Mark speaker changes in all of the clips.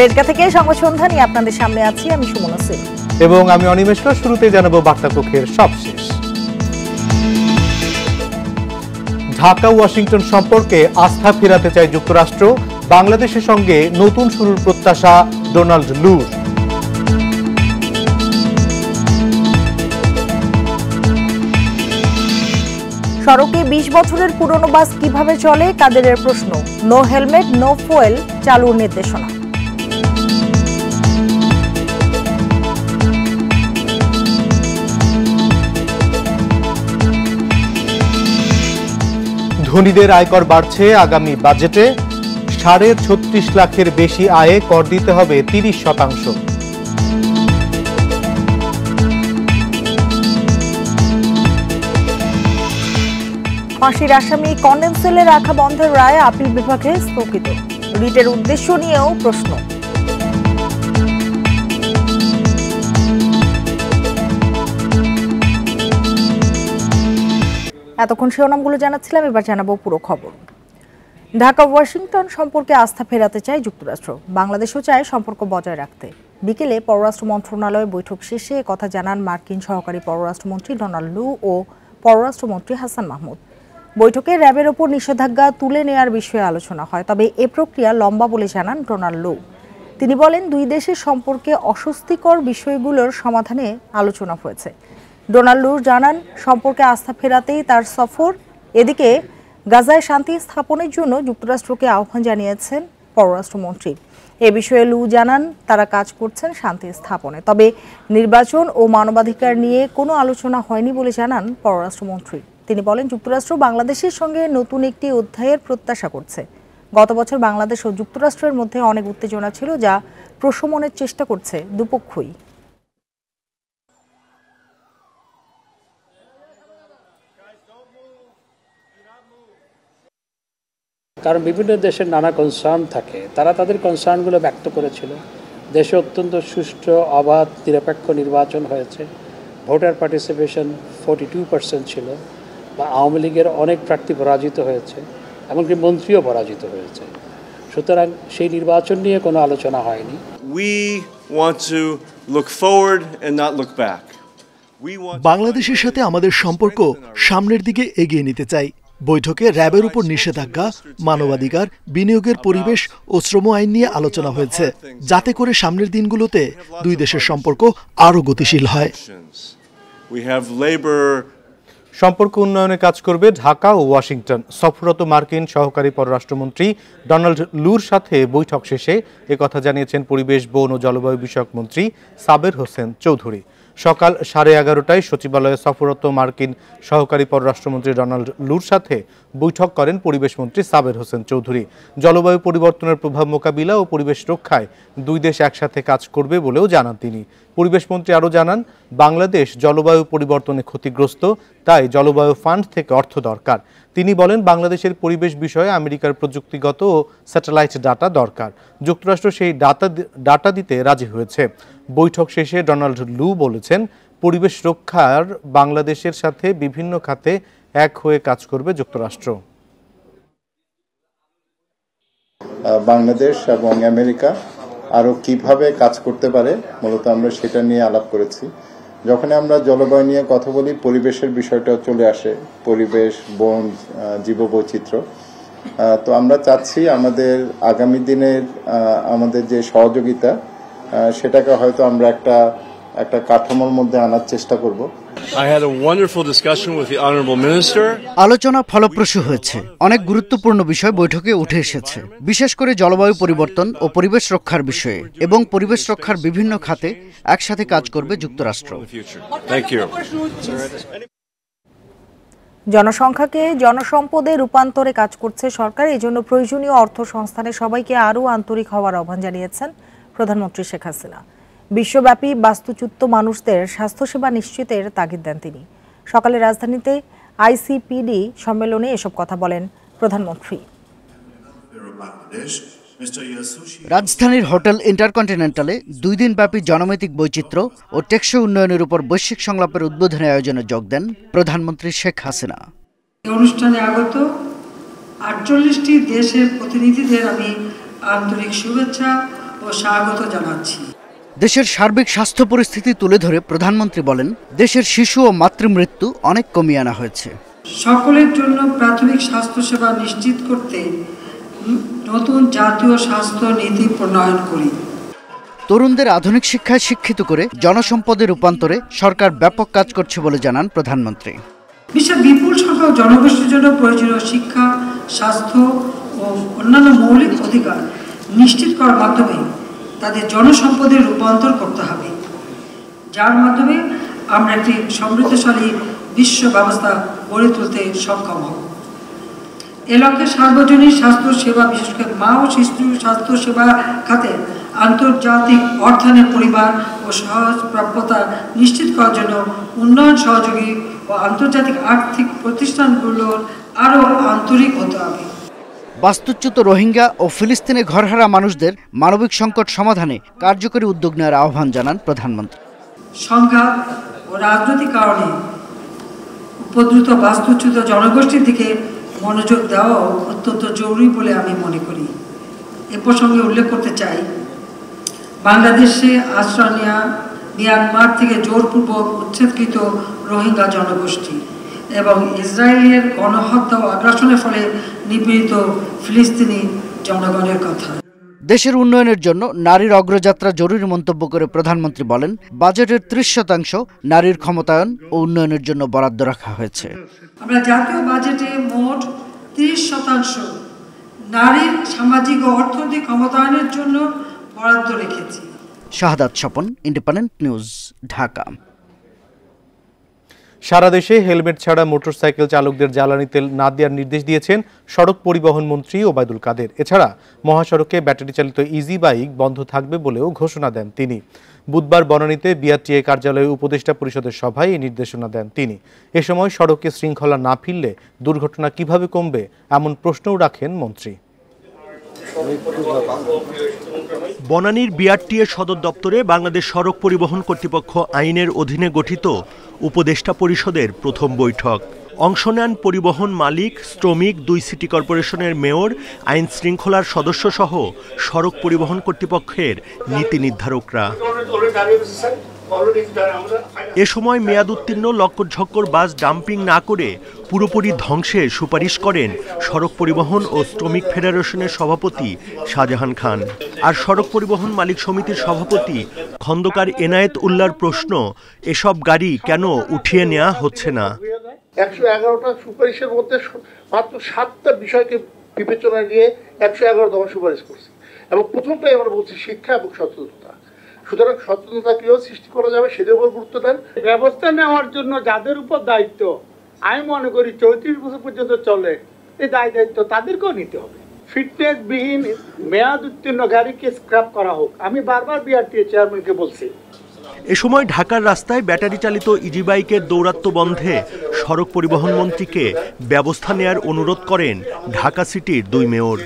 Speaker 1: দেশগা থেকে সংবাদ সন্ধ্যা নিয়ে আপনাদের সামনে আছি আমি সুমনা সিং
Speaker 2: এবং আমি অনিমেষ শুরুতে জানাবো বার্তা বার্তাপক্ষের সবশেষ ঢাকা ওয়াশিংটন সম্পর্কে আস্থা ফেরাতে চায় যুক্তরাষ্ট্র বাংলাদেশের সঙ্গে নতুন শুরুর প্রত্যাশা ডোনাল্ড লুর
Speaker 1: সড়কে বিশ বছরের পুরনো বাস কিভাবে চলে কাদের প্রশ্ন নো হেলমেট নো ফোয়েল চালুর নির্দেশনা
Speaker 2: ধনীদের আয়কর বাড়ছে আগামী বাজেটে সাড়ে ছত্রিশ লাখের বেশি আয়ে কর দিতে হবে তিরিশ শতাংশ
Speaker 1: ফাঁসির আসামি কন্ডেন্সেলে রাখা বন্ধের রায় আপিল বিভাগে স্থগিত রিটের উদ্দেশ্য নিয়েও প্রশ্ন এতক্ষণ শিরোনামগুলো জানাচ্ছিলাম এবার জানাবো পুরো খবর ঢাকা ওয়াশিংটন সম্পর্কে আস্থা ফেরাতে চায় যুক্তরাষ্ট্র বাংলাদেশও চায় সম্পর্ক বজায় রাখতে বিকেলে পররাষ্ট্র মন্ত্রণালয়ে বৈঠক শেষে কথা জানান মার্কিন সহকারী পররাষ্ট্রমন্ত্রী ডোনাল্ড লু ও পররাষ্ট্রমন্ত্রী হাসান মাহমুদ বৈঠকে র্যাবের ওপর নিষেধাজ্ঞা তুলে নেয়ার বিষয়ে আলোচনা হয় তবে এ প্রক্রিয়া লম্বা বলে জানান ডোনাল্ড লু তিনি বলেন দুই দেশের সম্পর্কে অস্বস্তিকর বিষয়গুলোর সমাধানে আলোচনা হয়েছে ডোনাল্ডুর জানান সম্পর্কে আস্থা ফেরাতেই তার সফর এদিকে গাজায় শান্তি স্থাপনের জন্য যুক্তরাষ্ট্রকে আহ্বান জানিয়েছেন পররাষ্ট্রমন্ত্রী এ বিষয়ে লু জানান তারা কাজ করছেন শান্তি স্থাপনে তবে নির্বাচন ও মানবাধিকার নিয়ে কোনো আলোচনা হয়নি বলে জানান পররাষ্ট্রমন্ত্রী তিনি বলেন যুক্তরাষ্ট্র বাংলাদেশের সঙ্গে নতুন একটি অধ্যায়ের প্রত্যাশা করছে গত বছর বাংলাদেশ ও যুক্তরাষ্ট্রের মধ্যে অনেক উত্তেজনা ছিল যা প্রশমনের চেষ্টা করছে দুপক্ষই
Speaker 3: কারণ বিভিন্ন দেশের নানা কনসার্ন থাকে তারা তাদের কনসার্নগুলো ব্যক্ত
Speaker 2: করেছিল দেশে অত্যন্ত সুষ্ঠু অবাধ নিরপেক্ষ নির্বাচন হয়েছে voter participation forty two percent ছিল বা আওয়ামী লীগের অনেক প্রার্থী পরাজিত হয়েছে এমনকি মন্ত্রীও পরাজিত হয়েছে সুতরাং সেই নির্বাচন নিয়ে কোনো
Speaker 4: আলোচনা হয়নি we want to look forward and not look back
Speaker 5: বাংলাদেশের সাথে আমাদের সম্পর্ক সামনের দিকে এগিয়ে নিতে চাই বৈঠকে র্যাবের উপর নিষেধাজ্ঞা মানবাধিকার বিনিয়োগের পরিবেশ ও শ্রম আইন নিয়ে আলোচনা হয়েছে যাতে করে সামনের দিনগুলোতে দুই দেশের সম্পর্ক আরও গতিশীল হয়
Speaker 2: সম্পর্ক উন্নয়নে কাজ করবে ঢাকা ও ওয়াশিংটন সফররত মার্কিন সহকারী পররাষ্ট্রমন্ত্রী ডোনাল্ড লুর সাথে বৈঠক শেষে একথা জানিয়েছেন পরিবেশ বন ও জলবায়ু বিষয়ক মন্ত্রী সাবের হোসেন চৌধুরী সকাল সাড়ে এগারোটায় সচিবালয়ে সফররত মার্কিন সহকারী পররাষ্ট্রমন্ত্রী ডোনাল্ড লুর সাথে বৈঠক করেন পরিবেশমন্ত্রী সাবের হোসেন চৌধুরী জলবায়ু পরিবর্তনের প্রভাব মোকাবিলা ও পরিবেশ রক্ষায় দুই দেশ একসাথে কাজ করবে বলেও জানান তিনি পরিবেশমন্ত্রী আরও জানান বাংলাদেশ জলবায়ু পরিবর্তনে ক্ষতিগ্রস্ত তাই জলবায়ু ফান্ড থেকে অর্থ দরকার তিনি বলেন বাংলাদেশের পরিবেশ বিষয়ে আমেরিকার প্রযুক্তিগত ও স্যাটেলাইট ডাটা দরকার যুক্তরাষ্ট্র সেই ডাটা ডাটা দিতে রাজি হয়েছে বৈঠক শেষে ডোনাল্ড লু বলেছেন পরিবেশ রক্ষার বাংলাদেশের সাথে বিভিন্ন খাতে এক হয়ে কাজ করবে যুক্তরাষ্ট্র
Speaker 6: বাংলাদেশ এবং আমেরিকা আরও কিভাবে কাজ করতে পারে মূলত আমরা সেটা নিয়ে আলাপ করেছি যখন আমরা জলবায়ু নিয়ে কথা বলি পরিবেশের বিষয়টা চলে আসে পরিবেশ বন জীববৈচিত্র্য তো আমরা চাচ্ছি আমাদের আগামী দিনের আমাদের যে সহযোগিতা সেটাকে হয়তো আমরা একটা একটা কাঠামোর মধ্যে আনার চেষ্টা করব
Speaker 7: আলোচনা ফলপ্রসূ হয়েছে অনেক গুরুত্বপূর্ণ বিষয় বৈঠকে উঠে এসেছে বিশেষ করে জলবায়ু পরিবর্তন ও পরিবেশ রক্ষার বিষয়ে এবং পরিবেশ রক্ষার বিভিন্ন খাতে একসাথে কাজ করবে যুক্তরাষ্ট্র জনসংখ্যাকে জনসম্পদে
Speaker 1: রূপান্তরে কাজ করছে সরকার এজন্য প্রয়োজনীয় অর্থ সংস্থানে সবাইকে আরও আন্তরিক হওয়ার আহ্বান জানিয়েছেন প্রধানমন্ত্রী শেখ হাসিনা বিশ্বব্যাপী বাস্তুচ্যুত মানুষদের স্বাস্থ্যসেবা নিশ্চিতের তাগিদ দেন তিনি সকালে রাজধানীতে আইসিপিডি সম্মেলনে এসব কথা বলেন
Speaker 7: প্রধানমন্ত্রী রাজধানীর হোটেল ইন্টারকন্টিনেন্টালে দুই দিনব্যাপী জনমৈতিক বৈচিত্র্য ও টেকসই উন্নয়নের উপর বৈশ্বিক সংলাপের উদ্বোধনী আয়োজনে যোগ দেন প্রধানমন্ত্রী শেখ হাসিনা
Speaker 8: অনুষ্ঠানে আগত আটচল্লিশটি দেশের প্রতিনিধিদের আমি আন্তরিক শুভেচ্ছা স্বাগত জানাচ্ছি
Speaker 7: দেশের সার্বিক স্বাস্থ্য পরিস্থিতি তুলে ধরে প্রধানমন্ত্রী বলেন দেশের শিশু ও মাতৃমৃত্যু অনেক কমিয়ে আনা হয়েছে
Speaker 8: সকলের জন্য প্রাথমিক স্বাস্থ্যসেবা নিশ্চিত করতে নতুন জাতীয় স্বাস্থ্য নীতি প্রণয়ন করি
Speaker 7: তরুণদের আধুনিক শিক্ষায় শিক্ষিত করে জনসম্পদে রূপান্তরে সরকার ব্যাপক কাজ করছে বলে জানান প্রধানমন্ত্রী
Speaker 8: বিশ্বের বিপুল সংখ্যক জনগোষ্ঠীর জন্য প্রয়োজনীয় শিক্ষা স্বাস্থ্য ও অন্যান্য মৌলিক অধিকার নিশ্চিত করার মাধ্যমে তাদের জনসম্পদে রূপান্তর করতে হবে যার মাধ্যমে আমরা একটি সমৃদ্ধশালী বিশ্ব ব্যবস্থা গড়ে তুলতে সক্ষম হব এলাকার সার্বজনীন স্বাস্থ্য সেবা বিশেষ করে মা ও শিশু স্বাস্থ্য সেবা খাতে আন্তর্জাতিক অর্থায়নের পরিমাণ ও সহজ প্রাপ্যতা নিশ্চিত করার জন্য উন্নয়ন সহযোগী ও আন্তর্জাতিক আর্থিক প্রতিষ্ঠানগুলোর আরও আন্তরিক হতে হবে
Speaker 7: বাস্তুচ্যুত রোহিঙ্গা ও ফিলিস্তিনে ঘরহারা মানুষদের মানবিক সংকট সমাধানে কার্যকরী উদ্যোগ নেওয়ার আহ্বান জানান প্রধানমন্ত্রী
Speaker 8: সংঘাত ও রাজনৈতিক কারণে উপদ্রুত বাস্তুচ্যুত জনগোষ্ঠীর দিকে মনোযোগ দেওয়া অত্যন্ত জরুরি বলে আমি মনে করি এ প্রসঙ্গে উল্লেখ করতে চাই বাংলাদেশে আশ্রয় নেওয়া মিয়ানমার থেকে জোরপূর্বক উচ্ছেদকৃত রোহিঙ্গা জনগোষ্ঠী এবং ইসরায়েলের গণহত্য আগ্রাসনের ফলে নিপীড়িত ফিলিস্তিনি জনগণের কথা
Speaker 7: দেশের উন্নয়নের জন্য নারীর অগ্রযাত্রা জরুরি মন্তব্য করে প্রধানমন্ত্রী বলেন বাজেটের ত্রিশ শতাংশ নারীর ক্ষমতায়ন ও উন্নয়নের জন্য বরাদ্দ রাখা হয়েছে
Speaker 8: আমরা জাতীয় বাজেটে মোট ত্রিশ শতাংশ নারীর সামাজিক ও অর্থনৈতিক ক্ষমতায়নের জন্য বরাদ্দ রেখেছি
Speaker 7: শাহাদাত স্বপন ইন্ডিপেন্ডেন্ট নিউজ ঢাকা
Speaker 2: সারা দেশে হেলমেট ছাড়া মোটরসাইকেল চালকদের জ্বালানি তেল না দেওয়ার নির্দেশ দিয়েছেন সড়ক পরিবহন মন্ত্রী ওবায়দুল কাদের এছাড়া মহাসড়কে ব্যাটারি চালিত ইজি বাইক বন্ধ থাকবে বলেও ঘোষণা দেন তিনি বুধবার বনানীতে বিআরটিএ কার্যালয়ে উপদেষ্টা পরিষদের সভায় এই নির্দেশনা দেন তিনি এ সময় সড়কে শৃঙ্খলা না ফিরলে দুর্ঘটনা কিভাবে কমবে
Speaker 4: এমন প্রশ্নও রাখেন মন্ত্রী বনানীর বিআরটিএ সদর দপ্তরে বাংলাদেশ সড়ক পরিবহন কর্তৃপক্ষ আইনের অধীনে গঠিত উপদেষ্টা পরিষদের প্রথম বৈঠক অংশ নেন পরিবহন মালিক শ্রমিক দুই সিটি কর্পোরেশনের মেয়র আইন শৃঙ্খলার সদস্যসহ সড়ক পরিবহন কর্তৃপক্ষের নীতি নির্ধারকরা এ সময় মেয়াদ উত্তীর্ণ ঝক্কর বাস ডাম্পিং না করে পুরোপুরি ধ্বংসের সুপারিশ করেন সড়ক পরিবহন ও শ্রমিক ফেডারেশনের সভাপতি শাহজাহান খান আর সড়ক পরিবহন মালিক সমিতির সভাপতি খন্দকার এনায়েত উল্লার প্রশ্ন এসব গাড়ি কেন উঠিয়ে নেওয়া হচ্ছে না
Speaker 6: একশো এগারোটা সুপারিশের মধ্যে মাত্র সাতটা বিষয়কে বিবেচনা নিয়ে একশো এগারো দফা সুপারিশ করছে এবং প্রথমটাই আমরা বলছি শিক্ষা এবং সচেতনতা সুতরাং সচেতনতা কেউ সৃষ্টি করা যাবে সেদের উপর গুরুত্ব দেন ব্যবস্থা নেওয়ার জন্য যাদের উপর দায়িত্ব আমি মনে করি চৌত্রিশ বছর পর্যন্ত চলে এই দায় দায়িত্ব তাদেরকেও নিতে হবে ফিটনেস বিহীন মেয়াদ উত্তীর্ণ গাড়িকে স্ক্র্যাপ করা হোক আমি বারবার বিআরটিএ চেয়ারম্যানকে বলছি
Speaker 4: এ সময় ঢাকার রাস্তায় ব্যাটারি চালিত ইজি e বাইকের দৌরাত্ম বন্ধে সড়ক পরিবহন মন্ত্রীকে ব্যবস্থা নেয়ার অনুরোধ করেন ঢাকা সিটির দুই মেয়র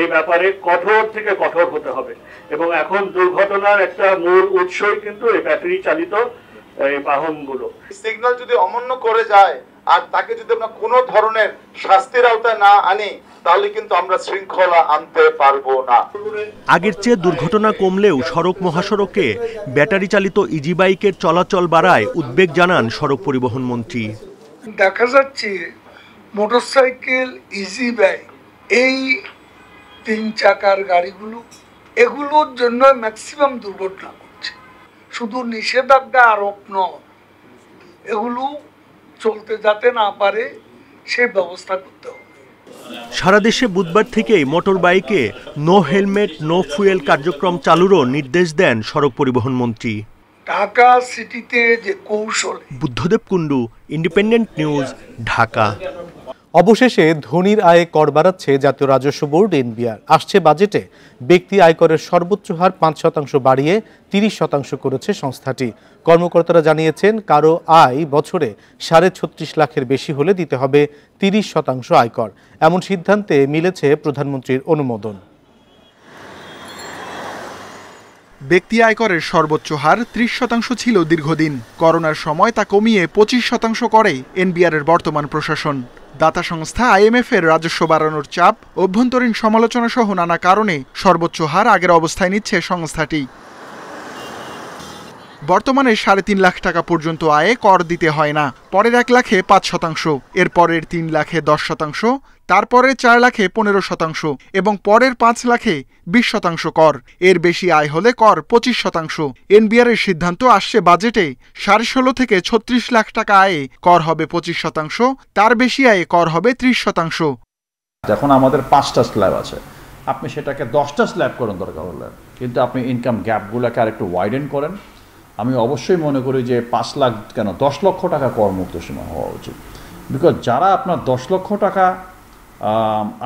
Speaker 3: এই ব্যাপারে কঠোর থেকে কঠোর হতে হবে এবং এখন দুর্ঘটনার একটা মূল উৎসই কিন্তু এই ব্যাটারি চালিত এই বাহনগুলো
Speaker 6: সিগন্যাল যদি অমান্য করে যায় আর তাকে যদি আমরা কোনো ধরনের শাস্তির আওতায় না আনি তাহলে কিন্তু আমরা শৃঙ্খলা আনতে পারবো না
Speaker 4: আগের চেয়ে দুর্ঘটনা কমলেও সড়ক মহাসড়কে ব্যাটারি চালিত ইজি e বাইকের চলাচল বাড়ায় উদ্বেগ জানান সড়ক পরিবহন মন্ত্রী
Speaker 6: দেখা যাচ্ছে মোটরসাইকেল ইজি বাইক এই তিন চাকার গাড়িগুলো এগুলোর জন্য ম্যাক্সিমাম দুর্ঘটনা ঘটছে শুধু নিষেধাজ্ঞা আরোপ নয় এগুলো চলতে যাতে না পারে সে ব্যবস্থা করতে হবে
Speaker 4: সারা দেশে বুধবার থেকেই মোটর বাইকে নো হেলমেট নো ফুয়েল কার্যক্রম চালুরও নির্দেশ দেন সড়ক পরিবহন মন্ত্রী
Speaker 6: ঢাকা সিটিতে যে কৌশল
Speaker 4: বুদ্ধদেব কুণ্ডু ইন্ডিপেন্ডেন্ট নিউজ ঢাকা অবশেষে ধনির
Speaker 2: আয়ে কর বাড়াচ্ছে জাতীয় রাজস্ব বোর্ড এনবিআর আসছে বাজেটে ব্যক্তি আয়করের সর্বোচ্চ হার পাঁচ শতাংশ বাড়িয়ে তিরিশ শতাংশ করেছে সংস্থাটি কর্মকর্তারা জানিয়েছেন কারো আয় বছরে সাড়ে ছত্রিশ লাখের বেশি হলে দিতে হবে তিরিশ শতাংশ আয়কর
Speaker 6: এমন সিদ্ধান্তে মিলেছে প্রধানমন্ত্রীর অনুমোদন ব্যক্তি আয়করের সর্বোচ্চ হার ত্রিশ শতাংশ ছিল দীর্ঘদিন করোনার সময় তা কমিয়ে পঁচিশ শতাংশ করে এনবিআরের বর্তমান প্রশাসন দাতা সংস্থা আইএমএফের রাজস্ব বাড়ানোর চাপ অভ্যন্তরীণ সমালোচনা সহ নানা কারণে সর্বোচ্চ হার আগের অবস্থায় নিচ্ছে সংস্থাটি বর্তমানে সাড়ে তিন লাখ টাকা পর্যন্ত আয়ে কর দিতে হয় না পরের এক লাখে পাঁচ শতাংশ এরপরের তিন লাখে দশ শতাংশ তারপরে চার লাখে পনেরো শতাংশ এবং পরের পাঁচ লাখে বিশ শতাংশ কর এর বেশি আয় হলে কর পঁচিশ শতাংশ এনবিআরের সিদ্ধান্ত আসছে বাজেটে সাড়ে ষোলো থেকে ছত্রিশ লাখ টাকা আয়ে কর হবে পঁচিশ শতাংশ তার বেশি আয়ে কর হবে ত্রিশ শতাংশ এখন আমাদের পাঁচটা স্ল্যাব আছে আপনি সেটাকে দশটা স্ল্যাব করেন দরকার হলে কিন্তু আপনি ইনকাম গ্যাপগুলোকে আরেকটু ওয়াইডেন করেন আমি অবশ্যই মনে করি যে পাঁচ লাখ কেন দশ লক্ষ টাকা করমুক্ত সীমা হওয়া উচিত বিকজ যারা আপনার দশ লক্ষ টাকা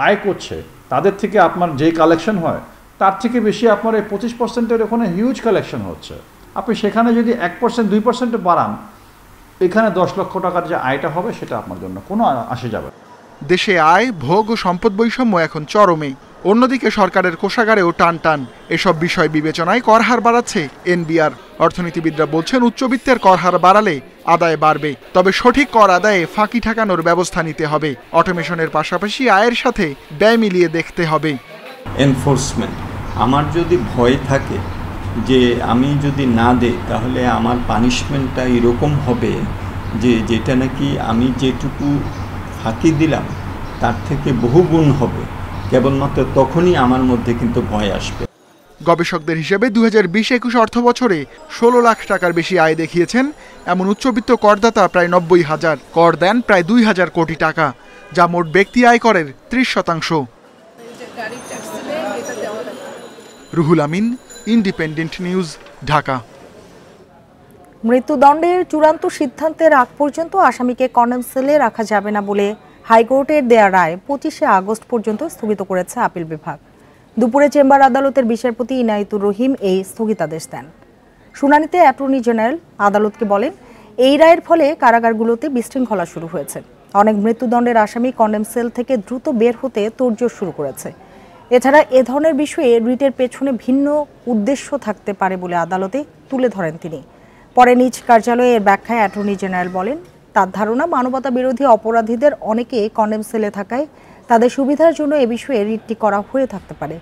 Speaker 6: আয় করছে তাদের থেকে আপনার যে কালেকশন হয় তার থেকে বেশি আপনার এই পঁচিশ পার্সেন্টের ওখানে হিউজ কালেকশন হচ্ছে আপনি সেখানে যদি এক পার্সেন্ট দুই পার্সেন্ট বাড়ান এখানে দশ লক্ষ টাকার যে আয়টা হবে সেটা আপনার জন্য কোনো আসে যাবে দেশে আয় ভোগ ও সম্পদ বৈষম্য এখন চরমে অন্যদিকে সরকারের কোষাগারেও টান টান এসব বিষয় বিবেচনায় কর হার বাড়াচ্ছে এনবিআর অর্থনীতিবিদরা বলছেন উচ্চবিত্তের কর হার বাড়ালে আদায় বাড়বে তবে সঠিক কর আদায়ে ফাঁকি ঠেকানোর ব্যবস্থা নিতে হবে অটোমেশনের পাশাপাশি আয়ের সাথে ব্যয় মিলিয়ে দেখতে হবে
Speaker 3: এনফোর্সমেন্ট আমার যদি ভয়
Speaker 6: থাকে যে আমি যদি না দেই তাহলে আমার পানিশমেন্টটা এরকম হবে
Speaker 4: যে যেটা নাকি আমি যেটুকু ফাঁকি দিলাম তার থেকে
Speaker 6: বহুগুণ হবে কেবলমাত্র তখনই আমার মধ্যে কিন্তু ভয় আসবে গবেষকদের হিসেবে দু হাজার বিশ একুশ অর্থ বছরে ষোলো লাখ টাকার বেশি আয় দেখিয়েছেন এমন উচ্চবিত্ত করদাতা প্রায় নব্বই হাজার কর দেন প্রায় দুই হাজার কোটি টাকা যা মোট ব্যক্তি আয় করের ত্রিশ শতাংশ রুহুল আমিন ইন্ডিপেন্ডেন্ট নিউজ ঢাকা
Speaker 1: মৃত্যুদণ্ডের চূড়ান্ত সিদ্ধান্তের আগ পর্যন্ত আসামিকে কন্ডেম সেলে রাখা যাবে না বলে হাইকোর্টের দেয়া রায় পঁচিশে আগস্ট পর্যন্ত স্থগিত করেছে আপিল বিভাগ দুপুরে চেম্বার আদালতের বিচারপতি ইনায়তুর রহিম এই স্থগিতাদেশ দেন শুনানিতে অ্যাটর্নি জেনারেল আদালতকে বলেন এই রায়ের ফলে কারাগারগুলোতে বিশৃঙ্খলা শুরু হয়েছে অনেক মৃত্যুদণ্ডের আসামি কন্ডেম সেল থেকে দ্রুত বের হতে তোড়জোড় শুরু করেছে এছাড়া এ ধরনের বিষয়ে রিটের পেছনে ভিন্ন উদ্দেশ্য থাকতে পারে বলে আদালতে তুলে ধরেন তিনি পরে নিজ কার্যালয়ে এর ব্যাখ্যায় অ্যাটর্নি জেনারেল বলেন তার ধারণা মানবতা বিরোধী অপরাধীদের অনেকে কন্ডেম সেলে থাকায় তাদের সুবিধার জন্য এ বিষয়ে রিটটি করা হয়ে থাকতে পারে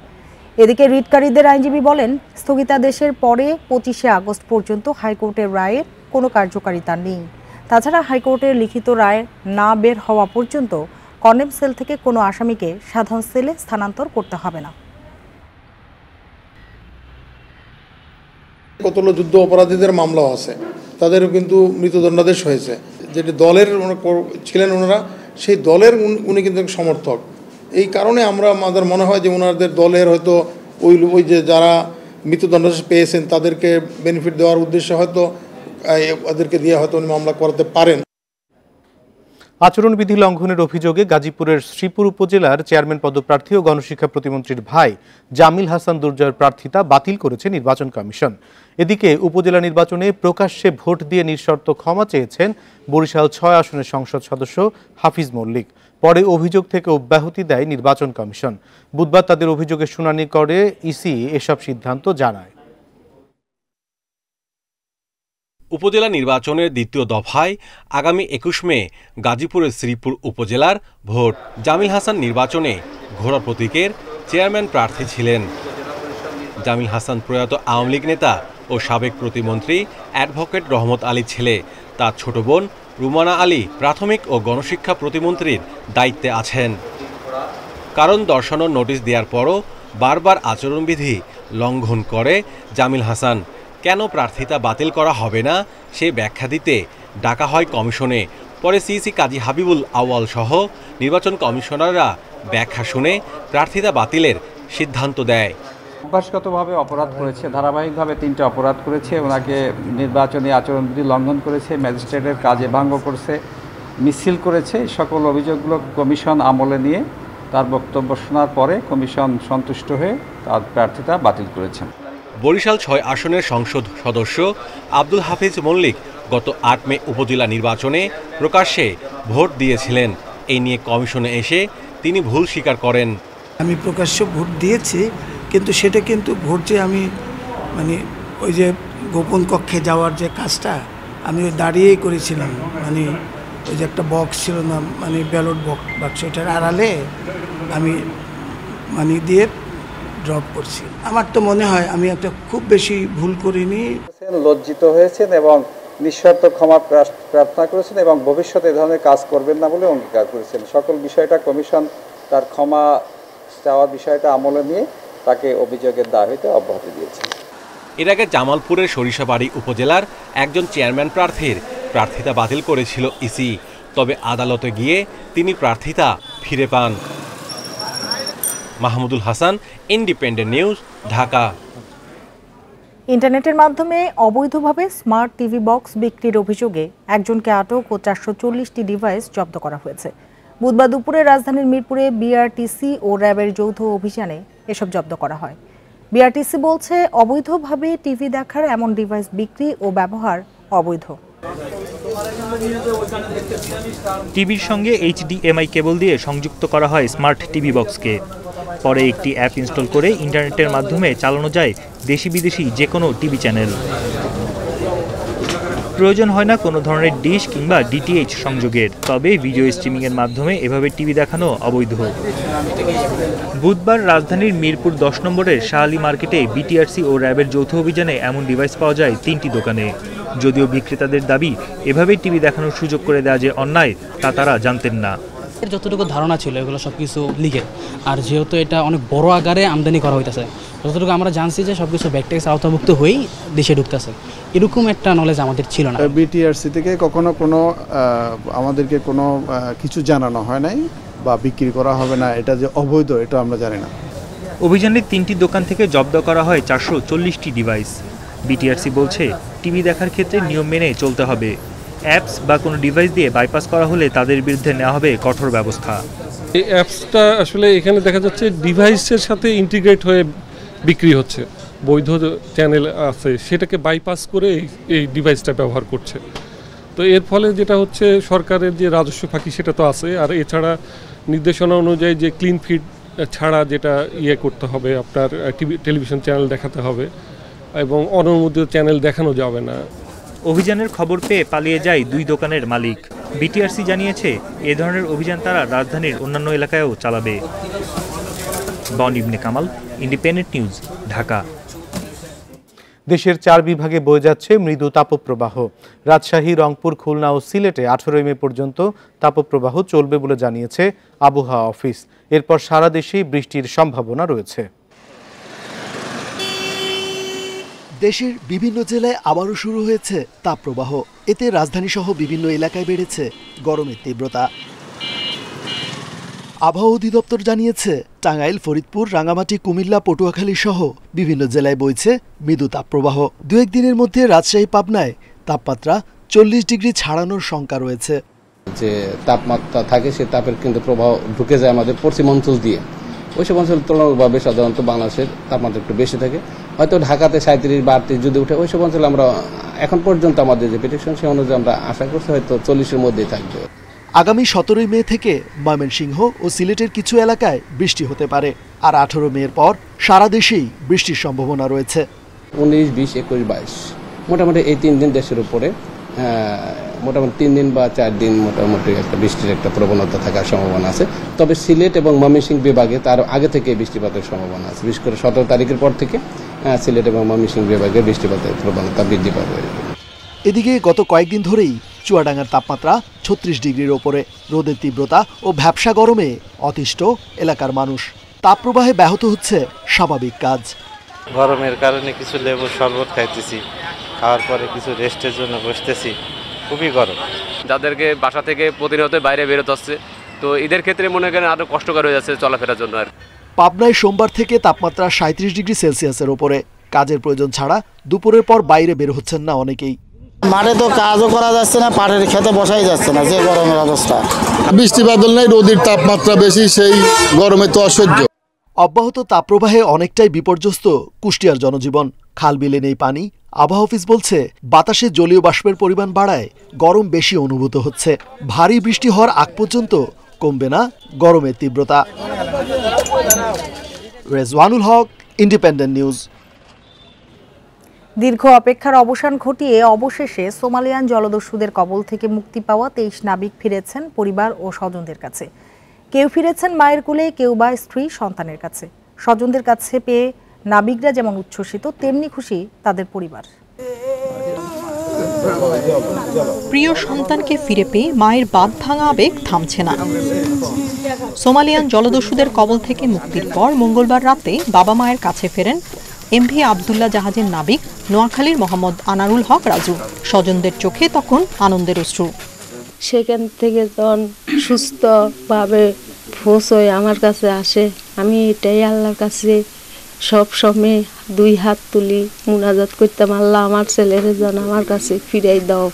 Speaker 1: এদিকে রিটকারীদের আইনজীবী বলেন স্থগিতাদেশের পরে পঁচিশে আগস্ট পর্যন্ত হাইকোর্টের রায়ের কোনো কার্যকারিতা নেই তাছাড়া হাইকোর্টের লিখিত রায় না বের হওয়া পর্যন্ত কনেম সেল থেকে কোনো আসামিকে সাধারণ সেলে স্থানান্তর করতে হবে না
Speaker 6: কতগুলো যুদ্ধ অপরাধীদের মামলাও আছে তাদেরও কিন্তু মৃত্যুদণ্ডাদেশ হয়েছে যেটি দলের ছিলেন ওনারা সেই দলের উনি কিন্তু সমর্থক এই কারণে আমরা আমাদের মনে হয় যে ওনাদের দলের হয়তো ওই ওই যে যারা মৃত্যুদণ্ড পেয়েছেন তাদেরকে বেনিফিট দেওয়ার উদ্দেশ্যে হয়তো ওদেরকে দিয়ে হয়তো উনি মামলা করাতে পারেন
Speaker 2: আচরণবিধি লঙ্ঘনের অভিযোগে গাজীপুরের শ্রীপুর উপজেলার চেয়ারম্যান পদপ্রার্থী ও গণশিক্ষা প্রতিমন্ত্রীর ভাই জামিল হাসান দুর্জয়ের প্রার্থিতা বাতিল করেছে নির্বাচন কমিশন এদিকে উপজেলা নির্বাচনে প্রকাশ্যে ভোট দিয়ে নিঃশর্ত ক্ষমা চেয়েছেন বরিশাল ছয় আসনের সংসদ সদস্য হাফিজ মল্লিক পরে অভিযোগ থেকে অব্যাহতি দেয় নির্বাচন কমিশন বুধবার তাদের অভিযোগের শুনানি করে ইসি এসব সিদ্ধান্ত জানায়
Speaker 9: উপজেলা নির্বাচনের দ্বিতীয় দফায় আগামী একুশ মে গাজীপুরের শ্রীপুর উপজেলার ভোট জামিল হাসান নির্বাচনে ঘোড়া প্রতীকের চেয়ারম্যান প্রার্থী ছিলেন জামিল হাসান প্রয়াত আওয়ামী লীগ নেতা ও সাবেক প্রতিমন্ত্রী অ্যাডভোকেট রহমত আলী ছেলে তার ছোট বোন রুমানা আলী প্রাথমিক ও গণশিক্ষা প্রতিমন্ত্রীর দায়িত্বে আছেন কারণ দর্শানোর নোটিশ দেওয়ার পরও বারবার আচরণবিধি লঙ্ঘন করে জামিল হাসান কেন প্রার্থিতা বাতিল করা হবে না সে ব্যাখ্যা দিতে ডাকা হয় কমিশনে পরে সিইসি কাজী হাবিবুল আওয়াল সহ নির্বাচন কমিশনাররা ব্যাখ্যা শুনে প্রার্থিতা বাতিলের সিদ্ধান্ত দেয়
Speaker 3: অভ্যাসগতভাবে অপরাধ
Speaker 10: করেছে ধারাবাহিকভাবে তিনটা অপরাধ করেছে ওনাকে নির্বাচনী আচরণবিধি লঙ্ঘন করেছে ম্যাজিস্ট্রেটের কাজে ভাঙ্গ করেছে মিছিল করেছে সকল অভিযোগগুলো কমিশন আমলে নিয়ে
Speaker 9: তার বক্তব্য শোনার পরে কমিশন সন্তুষ্ট হয়ে তার প্রার্থিতা বাতিল করেছেন বরিশাল ছয় আসনের সংসদ সদস্য আব্দুল হাফিজ মল্লিক গত আট মে উপজেলা নির্বাচনে প্রকাশ্যে ভোট দিয়েছিলেন এই নিয়ে কমিশনে এসে তিনি ভুল স্বীকার করেন
Speaker 11: আমি প্রকাশ্য ভোট দিয়েছি কিন্তু সেটা কিন্তু ভোট যে আমি মানে ওই যে গোপন কক্ষে যাওয়ার যে কাজটা আমি ওই দাঁড়িয়েই করেছিলাম মানে ওই যে একটা বক্স ছিল না মানে ব্যালট বক্স বাক্স ওইটার আড়ালে আমি মানে দিয়ে ড্রপ করছি আমার তো মনে হয় আমি একটা
Speaker 10: খুব বেশি ভুল করিনি লজ্জিত হয়েছেন এবং নিঃস্বার্থ ক্ষমা প্রার্থনা করেছেন এবং ভবিষ্যতে এ ধরনের কাজ করবেন না বলে অঙ্গীকার করেছেন সকল বিষয়টা কমিশন তার ক্ষমা চাওয়ার বিষয়টা আমলে নিয়ে তাকে অভিযোগের দায় হইতে অব্যাহতি দিয়েছে
Speaker 9: এর আগে জামালপুরের সরিষাবাড়ি উপজেলার একজন চেয়ারম্যান প্রার্থীর প্রার্থিতা বাতিল করেছিল ইসি তবে আদালতে গিয়ে তিনি প্রার্থিতা ফিরে পান মাহমুদুল হাসান ইন্ডিপেন্ডেন্ট নিউজ ঢাকা
Speaker 1: ইন্টারনেটের মাধ্যমে অবৈধভাবে স্মার্ট টিভি বক্স বিক্রির অভিযোগে একজনকে আটক ও চারশো চল্লিশটি ডিভাইস জব্দ করা হয়েছে বুধবার দুপুরে রাজধানীর মিরপুরে বিআরটিসি ও র্যাবের যৌথ অভিযানে এসব জব্দ করা হয় বিআরটিসি বলছে অবৈধভাবে টিভি দেখার এমন ডিভাইস বিক্রি ও ব্যবহার অবৈধ
Speaker 3: টিভির সঙ্গে এইচডিএমআই কেবল দিয়ে সংযুক্ত করা হয় স্মার্ট টিভি বক্সকে পরে একটি অ্যাপ ইনস্টল করে ইন্টারনেটের মাধ্যমে চালানো যায় দেশি বিদেশি যে কোনো টিভি চ্যানেল প্রয়োজন হয় না কোনো ধরনের ডিশ কিংবা ডিটিএইচ সংযোগের তবে ভিডিও স্ট্রিমিংয়ের মাধ্যমে এভাবে টিভি দেখানো অবৈধ বুধবার রাজধানীর মিরপুর দশ নম্বরের শাহালি মার্কেটে বিটিআরসি ও র্যাবের যৌথ অভিযানে এমন ডিভাইস পাওয়া যায় তিনটি দোকানে যদিও বিক্রেতাদের দাবি এভাবে টিভি দেখানোর সুযোগ করে দেওয়া যে অন্যায় তা তারা জানতেন না
Speaker 12: যতটুকু ধারণা ছিল এগুলো সব কিছু লিখে আর যেহেতু এটা অনেক বড় আকারে আমদানি করা হইতেছে যতটুকু আমরা জানছি যে সব কিছু ব্যাকটেক্স আওতাভুক্ত হয়েই দেশে ঢুকতেছে এরকম একটা নলেজ আমাদের ছিল না
Speaker 6: বিটিআরসি থেকে কখনো কোনো আমাদেরকে কোনো কিছু জানানো হয় নাই বা বিক্রি করা হবে না এটা যে অবৈধ এটা আমরা জানি না
Speaker 3: অভিযানে তিনটি দোকান থেকে জব্দ করা হয় চারশো চল্লিশটি ডিভাইস বিটিআরসি বলছে টিভি দেখার ক্ষেত্রে নিয়ম মেনে চলতে হবে অ্যাপস বা কোনো ডিভাইস দিয়ে বাইপাস করা হলে তাদের বিরুদ্ধে নেওয়া হবে কঠোর ব্যবস্থা এই অ্যাপসটা আসলে এখানে দেখা যাচ্ছে ডিভাইসের সাথে ইন্টিগ্রেট হয়ে বিক্রি হচ্ছে বৈধ চ্যানেল আছে সেটাকে বাইপাস করে এই ডিভাইসটা ব্যবহার করছে তো এর ফলে যেটা হচ্ছে সরকারের যে রাজস্ব ফাঁকি সেটা তো আছে আর এছাড়া নির্দেশনা অনুযায়ী যে ক্লিন ফিড ছাড়া যেটা ইয়ে করতে হবে আপনার টিভি টেলিভিশন চ্যানেল দেখাতে হবে এবং অনুমোদিত চ্যানেল দেখানো যাবে না অভিযানের খবর পেয়ে পালিয়ে যায় দুই দোকানের মালিক বিটিআরসি জানিয়েছে এ ধরনের অভিযান তারা রাজধানীর অন্যান্য এলাকায়ও চালাবে বন ইবনে কামাল ইন্ডিপেন্ডেন্ট নিউজ ঢাকা
Speaker 2: দেশের চার বিভাগে বয়ে যাচ্ছে মৃদু তাপপ্রবাহ রাজশাহী রংপুর খুলনা ও সিলেটে আঠেরোই মে পর্যন্ত তাপপ্রবাহ চলবে বলে জানিয়েছে আবহাওয়া অফিস এরপর সারা দেশেই বৃষ্টির সম্ভাবনা রয়েছে
Speaker 5: দেশের বিভিন্ন জেলায় আবারও শুরু হয়েছে তাপপ্রবাহ এতে রাজধানীসহ বিভিন্ন এলাকায় বেড়েছে গরমের তীব্রতা আবহাওয়া অধিদপ্তর জানিয়েছে টাঙ্গাইল ফরিদপুর রাঙামাটি কুমিল্লা পটুয়াখালী সহ বিভিন্ন জেলায় বইছে মৃদু তাপপ্রবাহ দু একদিনের মধ্যে রাজশাহী পাবনায় তাপমাত্রা চল্লিশ ডিগ্রি ছাড়ানোর
Speaker 9: শঙ্কা রয়েছে যে তাপমাত্রা থাকে সে তাপের কিন্তু প্রবাহ ঢুকে যায় আমাদের পশ্চিম অঞ্চল দিয়ে ওই সব অঞ্চল তুলনামূলকভাবে সাধারণত বাংলাদেশের তাপমাত্রা একটু বেশি থাকে হয়তো ঢাকাতে সাঁত্রিশ বা আটত্রিশ যদি উঠে সব অঞ্চলে আমরা এখন পর্যন্ত আমাদের যে পিটিশন সে অনুযায়ী আমরা আশা করছি হয়তো চল্লিশের মধ্যেই থাকবে আগামী সতেরোই মে থেকে ময়মনসিংহ ও সিলেটের কিছু
Speaker 5: এলাকায় বৃষ্টি হতে পারে আর আঠারো মের পর সারা দেশেই বৃষ্টির সম্ভাবনা রয়েছে
Speaker 9: উনিশ বিশ একুশ বাইশ মোটামুটি এই তিন দিন দেশের উপরে মোটামুটি তিন দিন বা চার দিন মোটামুটি একটা বৃষ্টির একটা প্রবণতা থাকার সম্ভাবনা আছে তবে সিলেট এবং ময়মনসিংহ বিভাগে তার আগে থেকে বৃষ্টিপাতের সম্ভাবনা আছে বিশেষ করে সতেরো তারিখের পর থেকে সিলেট এবং ময়মনসিংহ বিভাগে বৃষ্টিপাতের প্রবণতা বৃদ্ধি পাবে এদিকে গত কয়েকদিন ধরেই
Speaker 5: চুয়াডাঙ্গার তাপমাত্রা ছত্রিশ ডিগ্রির ওপরে রোদের তীব্রতা ও ভ্যাবসা গরমে অতিষ্ঠ এলাকার মানুষ তাপপ্রবাহে ব্যাহত হচ্ছে স্বাভাবিক কাজ
Speaker 2: গরমের কারণে কিছু লেবু শরবত খাইতেছি খাওয়ার পরে কিছু রেস্টের জন্য বসতেছি খুবই গরম
Speaker 12: যাদেরকে বাসা থেকে প্রতিনিয়ত বাইরে বেরোতে হচ্ছে তো এদের ক্ষেত্রে মনে করেন আরো কষ্টকর হয়ে যাচ্ছে চলাফেরার জন্য আর
Speaker 5: পাবনায় সোমবার থেকে তাপমাত্রা সাঁত্রিশ ডিগ্রি সেলসিয়াসের ওপরে কাজের প্রয়োজন ছাড়া দুপুরের পর বাইরে বের হচ্ছেন না অনেকেই
Speaker 12: মাঠে তো কাজও করা যাচ্ছে না পাটের
Speaker 5: খেতে বসাই যাচ্ছে না যে গরমের অবস্থা বৃষ্টি বাদল নাই রোদির তাপমাত্রা বেশি সেই গরমে তো অসহ্য অব্যাহত তাপ্রবাহে অনেকটাই বিপর্যস্ত কুষ্টিয়ার জনজীবন খাল বিলে নেই পানি আবহাওয়া অফিস বলছে বাতাসে জলীয় বাষ্পের পরিমাণ বাড়ায় গরম বেশি অনুভূত হচ্ছে ভারী বৃষ্টি হওয়ার আগ পর্যন্ত কমবে না গরমের তীব্রতা রেজওয়ানুল হক ইন্ডিপেন্ডেন্ট নিউজ
Speaker 1: দীর্ঘ অপেক্ষার অবসান ঘটিয়ে অবশেষে সোমালিয়ান জলদস্যুদের কবল থেকে মুক্তি পাওয়া তেইশ নাবিক ফিরেছেন পরিবার ও স্বজনদের কাছে কেউ ফিরেছেন মায়ের কুলে কেউ বা স্ত্রী সন্তানের কাছে স্বজনদের কাছে পেয়ে নাবিকরা যেমন উচ্ছ্বসিত তেমনি
Speaker 13: খুশি তাদের পরিবার প্রিয় সন্তানকে ফিরে পেয়ে মায়ের বাদ ভাঙা আবেগ থামছে না সোমালিয়ান জলদস্যুদের কবল থেকে মুক্তির পর মঙ্গলবার রাতে বাবা মায়ের কাছে ফেরেন এমভি আবদুল্লাহ জাহাজের নাবিক নোয়াখালীর মোহাম্মদ আনারুল হক রাজু স্বজনদের চোখে তখন আনন্দের অশ্রু
Speaker 1: সেখান থেকে যখন সুস্থভাবে ফোস হয়ে আমার
Speaker 13: কাছে আসে আমি এটাই আল্লাহর কাছে সব সময় দুই হাত তুলি মুনাজাত করতাম আল্লাহ আমার ছেলের যেন আমার কাছে ফিরাই দাও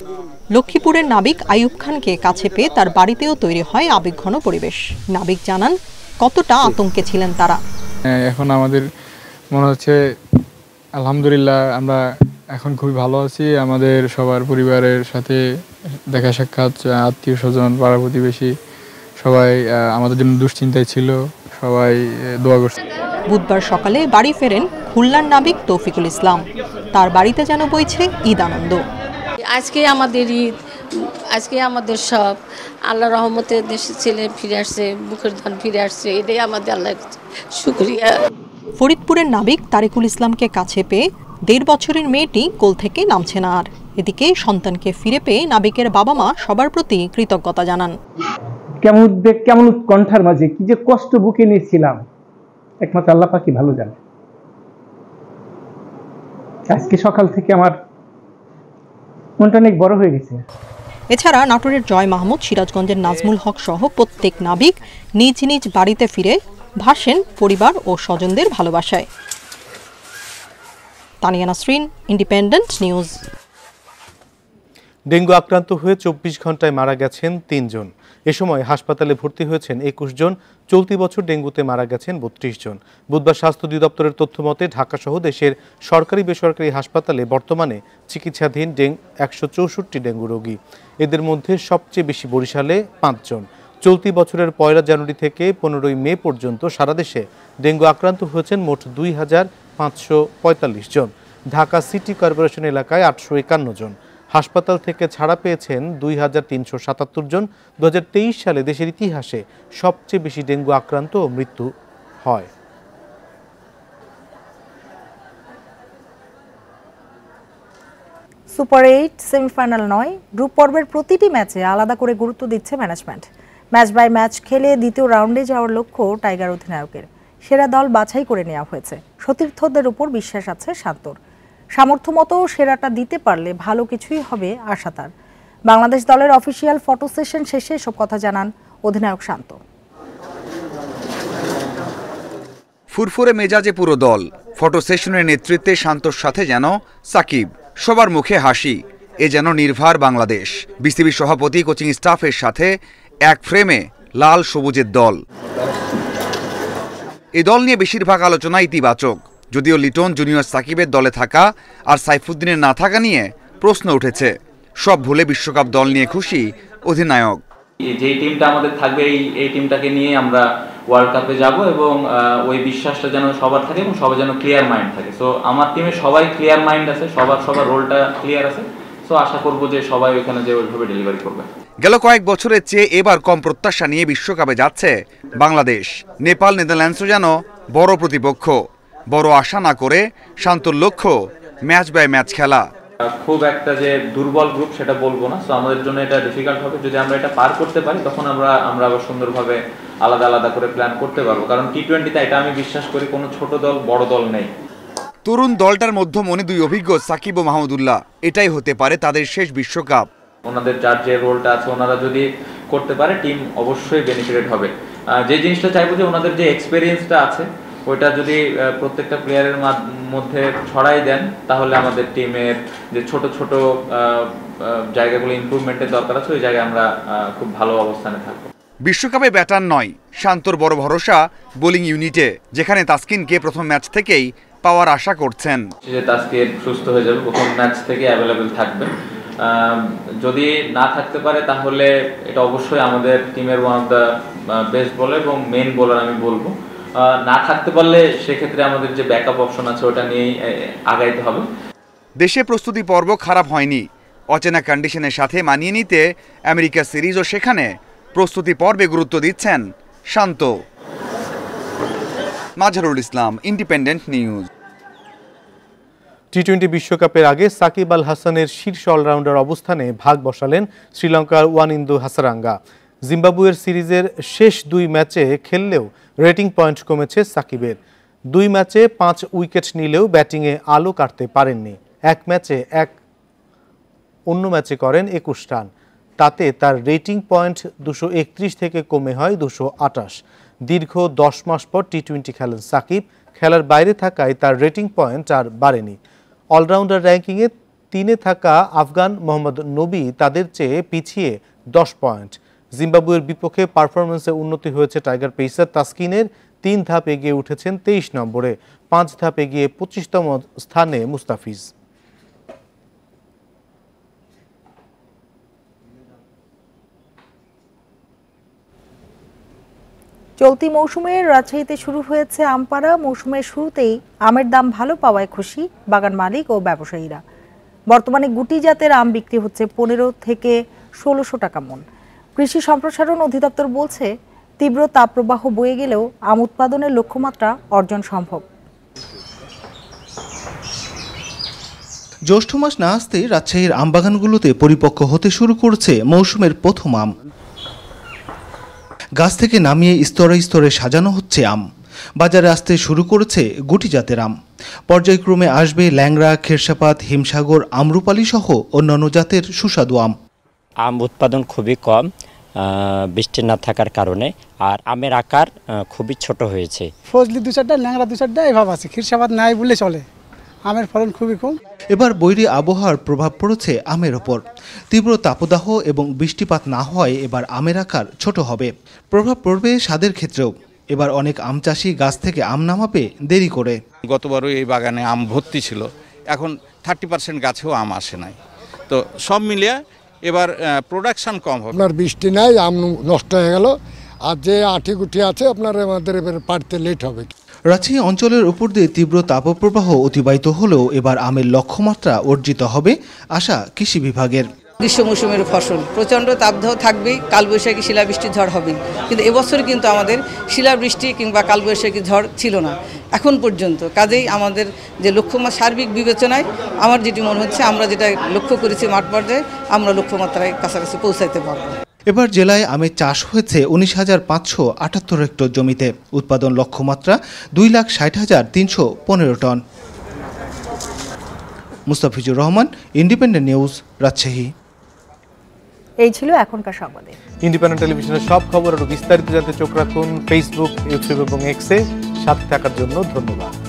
Speaker 13: লক্ষ্মীপুরের নাবিক আইয়ুব খানকে কাছে পেয়ে তার বাড়িতেও তৈরি হয় আবেগঘন পরিবেশ নাবিক জানান কতটা আতঙ্কে ছিলেন তারা
Speaker 12: এখন আমাদের মনে হচ্ছে আলহামদুলিল্লাহ আমরা এখন খুবই ভালো আছি আমাদের সবার পরিবারের সাথে দেখা সাক্ষাৎ আত্মীয় স্বজন পাড়া প্রতিবেশী সবাই আমাদের জন্য দুশ্চিন্তায় ছিল সবাই দোয়া
Speaker 13: করছে বুধবার সকালে বাড়ি ফেরেন খুলনার নাবিক তৌফিকুল ইসলাম তার বাড়িতে যেন বইছে ঈদ আনন্দ আজকে আমাদের ঈদ আজকে আমাদের সব আল্লাহ রহমতে দেশে ছেলে ফিরে আসছে বুকের ধান ফিরে আসছে এটাই আমাদের আল্লাহ শুক্রিয়া ফরিদপুরের নাবিক তারিকুল ইসলামকে কাছে পেয়ে দেড় বছরের মেয়েটি কোল থেকে নামছে না আর এদিকে সন্তানকে ফিরে পেয়ে নাবিকের বাবা মা সবার প্রতি কৃতজ্ঞতা জানান
Speaker 9: কেমন উদ্বেগ কেমন উৎকণ্ঠার মাঝে কি যে কষ্ট বুকে নিয়েছিলাম একমাত্র আল্লাহ পাকি ভালো জানে
Speaker 12: আজকে সকাল থেকে আমার মনটা অনেক বড় হয়ে গেছে
Speaker 13: এছাড়া নাটোরের জয় মাহমুদ সিরাজগঞ্জের নাজমুল হক সহ প্রত্যেক নাবিক নিজ নিজ বাড়িতে ফিরে ভাসেন পরিবার ও স্বজনদের ভালোবাসায় Tania Nasrin independent news
Speaker 2: dengue আক্রান্ত হয়ে চব্বিশ ঘন্টায় মারা গেছেন তিনজন এ সময় হাসপাতালে ভর্তি হয়েছেন একুশ জন চলতি বছর ডেঙ্গুতে মারা গেছেন বত্রিশ জন বুধবার স্বাস্থ্য অধিদপ্তরের তথ্য মতে ঢাকাসহ দেশের সরকারি বেসরকারি হাসপাতালে বর্তমানে চিকিৎসাধীন ডেং একশো চৌষট্টি ডেঙ্গু রোগী এদের মধ্যে সবচেয়ে বেশি বরিশালে পাঁচজন চলতি বছরের পয়লা জানুয়ারি থেকে পনেরোই মে পর্যন্ত সারা দেশে ডেঙ্গু আক্রান্ত হয়েছেন মোট দুই হাজার পাঁচশো পঁয়তাল্লিশ জন ঢাকা সিটি কর্পোরেশন এলাকায় আটশো একান্ন জন হাসপাতাল থেকে ছাড়া পেয়েছেন দুই হাজার তিনশো সাতাত্তর জন দু সালে দেশের ইতিহাসে সবচেয়ে বেশি ডেঙ্গু আক্রান্ত ও মৃত্যু হয়
Speaker 1: সুপার এইট সেমিফাইনাল নয় গ্রুপ পর্বের প্রতিটি ম্যাচে আলাদা করে গুরুত্ব দিচ্ছে ম্যানেজমেন্ট ম্যাচ বাই ম্যাচ খেলে দ্বিতীয় রাউন্ডে যাওয়ার লক্ষ্য টাইগার অধিনায়কের সেরা দল বাছাই করে নেওয়া হয়েছে সতীর্থদের উপর বিশ্বাস আছে শান্তর সামর্থ্য মতো সেরাটা দিতে পারলে ভালো কিছুই হবে আশা তার বাংলাদেশ দলের অফিসিয়াল ফটো সেশন শেষে সব কথা জানান অধিনায়ক শান্ত
Speaker 10: ফুরফুরে মেজাজে পুরো দল ফটো সেশনের নেতৃত্বে শান্তর সাথে যেন সাকিব সবার মুখে হাসি এ যেন নির্ভার বাংলাদেশ বিসিবি সভাপতি কোচিং স্টাফের সাথে এক ফ্রেমে লাল সবুজের দল এ দল নিয়ে বেশিরভাগ আলোচনা ইতিবাচক যদিও লিটন জুনিয়র সাকিবের দলে থাকা আর সাইফুদ্দিনের না থাকা নিয়ে প্রশ্ন উঠেছে সব ভুলে বিশ্বকাপ দল নিয়ে খুশি
Speaker 12: অধিনায়ক যে টিমটা আমাদের থাকবে এই এই টিমটাকে নিয়ে আমরা ওয়ার্ল্ড কাপে যাব এবং ওই বিশ্বাসটা যেন সবার থাকে এবং সবাই যেন ক্লিয়ার মাইন্ড থাকে সো আমার টিমে সবাই ক্লিয়ার মাইন্ড আছে সবার সবার রোলটা ক্লিয়ার আছে সো আশা করব যে সবাই ওইখানে যে ওইভাবে ডেলিভারি করবে
Speaker 10: গেল কয়েক বছরের চেয়ে এবার কম প্রত্যাশা নিয়ে বিশ্বকাপে যাচ্ছে বাংলাদেশ নেপাল নেদারল্যান্ডসও যেন বড় প্রতিপক্ষ বড় আশা না করে শান্তর লক্ষ্য
Speaker 12: ম্যাচ বাই ম্যাচ খেলা খুব একটা যে দুর্বল গ্রুপ সেটা বলবো না তো আমাদের জন্য এটা ডিফিকাল্ট হবে যদি আমরা এটা পার করতে পারি তখন আমরা আমরা আবার সুন্দরভাবে আলাদা আলাদা করে প্ল্যান করতে পারবো কারণ টি টোয়েন্টিতে এটা আমি বিশ্বাস করি কোনো ছোট দল বড় দল নেই
Speaker 10: তরুণ দলটার মধ্যে মনে দুই অভিজ্ঞ সাকিব ও মাহমুদুল্লাহ এটাই হতে পারে তাদের শেষ বিশ্বকাপ ওনাদের যার যে
Speaker 12: রোলটা আছে ওনারা যদি করতে পারে টিম অবশ্যই বেনিফিটেড হবে যে জিনিসটা চাইবো যে ওনাদের যে এক্সপিরিয়েন্সটা আছে ওইটা যদি প্রত্যেকটা প্লেয়ারের মধ্যে ছড়াই দেন তাহলে আমাদের টিমের যে ছোট ছোট জায়গাগুলো ইম্প্রুভমেন্টের দরকার আছে ওই জায়গায় আমরা খুব ভালো অবস্থানে থাকবো
Speaker 10: বিশ্বকাপে ব্যাটার নয় শান্তর বড় ভরসা বোলিং ইউনিটে যেখানে তাসকিনকে প্রথম ম্যাচ থেকেই পাওয়ার আশা করছেন যে
Speaker 12: তাসকিন সুস্থ হয়ে যাবে প্রথম ম্যাচ থেকে অ্যাভেলেবেল থাকবে যদি না থাকতে পারে তাহলে এটা অবশ্যই আমাদের টিমের one of the best bowler এবং মেন বোলার আমি বলবো না থাকতে পারলে সেক্ষেত্রে আমাদের যে ব্যাকআপ অপশন আছে ওটা নিয়েই আগাইতে হবে
Speaker 10: দেশে প্রস্তুতি পর্ব খারাপ হয়নি অচেনা কন্ডিশনের সাথে মানিয়ে নিতে আমেরিকা সিরিজ ও সেখানে প্রস্তুতি পর্বে গুরুত্ব দিচ্ছেন Shanto Majharul Islam independent news
Speaker 2: T twenty বিশ্বকাপের আগে সাকিব আল হাসানের শীর্ষ অলরাউন্ডার অবস্থানে ভাগ বসালেন শ্রীলঙ্কার ওয়ান ইন্দু হাসারাঙ্গা জিম্বাবুয়ের সিরিজের শেষ দুই ম্যাচে খেললেও রেটিং পয়েন্ট কমেছে সাকিবের দুই ম্যাচে পাঁচ উইকেট নিলেও ব্যাটিংয়ে আলো কাটতে পারেননি এক ম্যাচে এক অন্য ম্যাচে করেন একুশ রান তাতে তার রেটিং পয়েন্ট দুশো একত্রিশ থেকে কমে হয় দুশো আটাশ দীর্ঘ দশ মাস পর টি টোয়েন্টি খেলেন সাকিব খেলার বাইরে থাকায় তার রেটিং পয়েন্ট আর বাড়েনি অলরাউন্ডার র্যাঙ্কিংয়ে তিনে থাকা আফগান মোহাম্মদ নবী তাদের চেয়ে পিছিয়ে দশ পয়েন্ট জিম্বাবুয়ের বিপক্ষে পারফরমেন্সে উন্নতি হয়েছে টাইগার পেসার তাসকিনের তিন ধাপ এগিয়ে উঠেছেন তেইশ নম্বরে পাঁচ ধাপ এগিয়ে পঁচিশতম স্থানে মুস্তাফিজ
Speaker 1: চলতি মৌসুমে রাজশাহীতে শুরু হয়েছে আমপাড়া মৌসুমের শুরুতেই আমের দাম ভালো পাওয়ায় খুশি বাগান মালিক ও ব্যবসায়ীরা বর্তমানে গুটি জাতের আম বিক্রি হচ্ছে পনেরো থেকে ষোলোশো টাকা মন কৃষি সম্প্রসারণ অধিদপ্তর বলছে তীব্র তাপপ্রবাহ বয়ে গেলেও আম উৎপাদনের লক্ষ্যমাত্রা অর্জন সম্ভব
Speaker 11: জ্যৈষ্ঠ মাস না আসতে রাজশাহীর আমবাগানগুলোতে পরিপক্ক হতে শুরু করছে মৌসুমের প্রথম আম গাছ থেকে নামিয়ে স্তরে স্তরে সাজানো হচ্ছে আম বাজারে আসতে শুরু করেছে গুটি জাতের আম পর্যায়ক্রমে আসবে ল্যাংরা খেরসাপাত হিমসাগর আমরুপালি সহ অন্যান্য জাতের সুস্বাদু আম আম উৎপাদন
Speaker 2: খুবই কম বৃষ্টি না থাকার কারণে আর আমের আকার খুবই
Speaker 11: ছোট হয়েছে
Speaker 10: ফজলি দু চারটা ল্যাংড়া দু চারটা এভাবে আছে খিরসাবাদ নাই বলে চলে আমের ফলন খুবই কম
Speaker 11: এবার বৈরি আবহাওয়ার প্রভাব পড়েছে আমের ওপর তীব্র তাপদাহ এবং বৃষ্টিপাত না হওয়ায় এবার আমের আকার ছোট হবে প্রভাব পড়বে স্বাদের ক্ষেত্রেও এবার অনেক আম চাষি গাছ থেকে আম নামাপে দেরি করে
Speaker 9: গতবারও এই বাগানে আম ভর্তি ছিল এখন থার্টি পার্সেন্ট গাছেও আম আসে নাই তো সব মিলিয়ে এবার প্রোডাকশান কম হবে আপনার বৃষ্টি নাই আম নষ্ট হয়ে গেল আর যে আঁটি গুটি আছে আপনার আমাদের
Speaker 6: এবার
Speaker 7: পাড়তে লেট হবে
Speaker 11: রাঁচি অঞ্চলের উপর দিয়ে তীব্র তাপপ্রবাহ অতিবাহিত হলেও এবার আমের লক্ষ্যমাত্রা অর্জিত হবে আশা কৃষি বিভাগের
Speaker 7: গ্রীষ্ম মৌসুমের ফসল প্রচণ্ড
Speaker 13: তাপদাহ থাকবেই কালবৈশাখী শিলাবৃষ্টির ঝড় হবে কিন্তু এবছর কিন্তু আমাদের শিলাবৃষ্টি কিংবা কালবৈশাখী ঝড় ছিল না এখন পর্যন্ত কাজেই আমাদের যে লক্ষ্যমা সার্বিক বিবেচনায় আমার যেটি মনে হচ্ছে আমরা যেটা লক্ষ্য করেছি মাঠ পর্যায়ে আমরা লক্ষ্যমাত্রায় কাছাকাছি পৌঁছাইতে পারবো
Speaker 11: এবার জেলায় আমের চাষ হয়েছে উনিশ হাজার পাঁচশো আটাত্তর হেক্টর জমিতে উৎপাদন লক্ষ্যমাত্রা দুই লাখ ষাট হাজার তিনশো পনেরো ton Mustafizur Rahman independent news Rajshahi
Speaker 1: এই ছিল এখনকার সংবাদে
Speaker 2: ইন্ডিপেন্ডেন্ট টেলিভিশনের সব খবর আরো বিস্তারিত জানতে চোখ রাখুন ফেসবুক ইউটিউব এবং এক্সে সাথে থাকার জন্য ধন্যবাদ